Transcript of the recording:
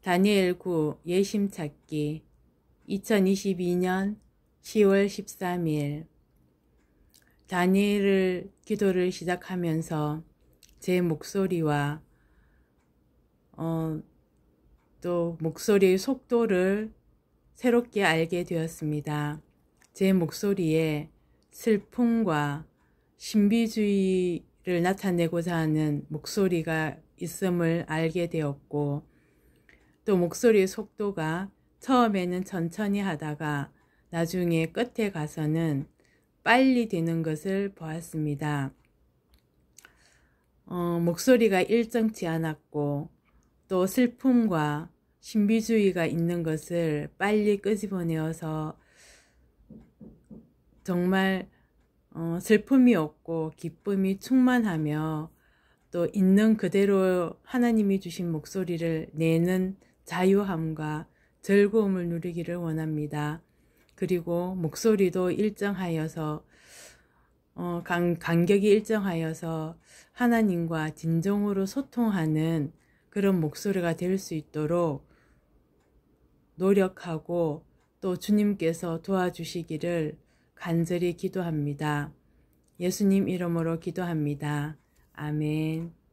다니엘 9 예심 찾기 2022년 10월 13일 다니엘을 기도를 시작하면서 제 목소리와 어, 또 목소리의 속도를 새롭게 알게 되었습니다. 제 목소리에 슬픔과 신비주의를 나타내고자 하는 목소리가 있음을 알게 되었고 또 목소리의 속도가 처음에는 천천히 하다가 나중에 끝에 가서는 빨리 되는 것을 보았습니다. 어, 목소리가 일정치 않았고 또 슬픔과 신비주의가 있는 것을 빨리 끄집어내어서 정말 어, 슬픔이 없고 기쁨이 충만하며 또 있는 그대로 하나님이 주신 목소리를 내는 자유함과 즐거움을 누리기를 원합니다. 그리고 목소리도 일정하여서 어, 간, 간격이 일정하여서 하나님과 진정으로 소통하는 그런 목소리가 될 수 있도록 노력하고 또 주님께서 도와주시기를 간절히 기도합니다. 예수님 이름으로 기도합니다. 아멘.